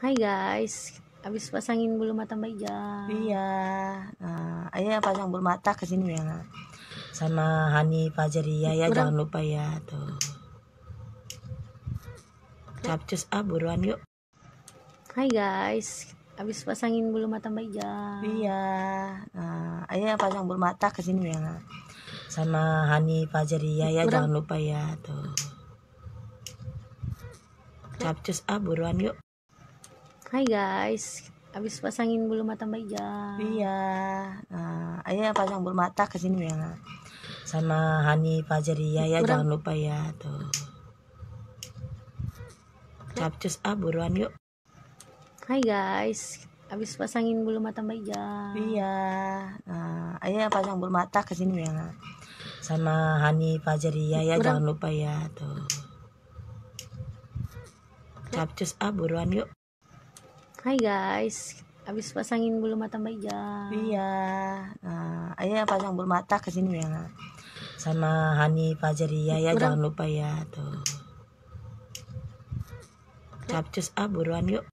Hai guys, habis pasangin bulu mata Mbak Ija. Iya. Nah, ayah pasang bulu mata ke sini ya. Sama Hani Fajaria ya, ya jangan lupa ya tuh. Capcus ah buruan yuk. Hai guys, habis pasangin bulu mata Mbak Ija. Iya. Nah, ayah pasang bulu mata ke sini ya. Sama Hani Fajaria ya, ya jangan lupa ya tuh. Capcus ah buruan yuk. Hai guys, habis pasangin bulu mata Mbak Ija. Iya, nah, ayah pasang bulu mata ke sini ya. Sama Hani Fajaria ya, ya jangan lupa ya tuh. Capcus ah buruan yuk. Hai guys, habis pasangin bulu mata Mbak Ija. Iya, nah, ayah pasang bulu mata ke sini ya. Sama Hani Fajaria ya, ya jangan lupa ya tuh. Capcus ah buruan yuk. Hai guys, habis pasangin bulu mata Mbak Ija. Iya. Nah, ayo pasang bulu mata ke sini ya. Sama Hani Fajaria ya, ya, Kurang. jangan lupa ya tuh. Capcus ah buruan yuk.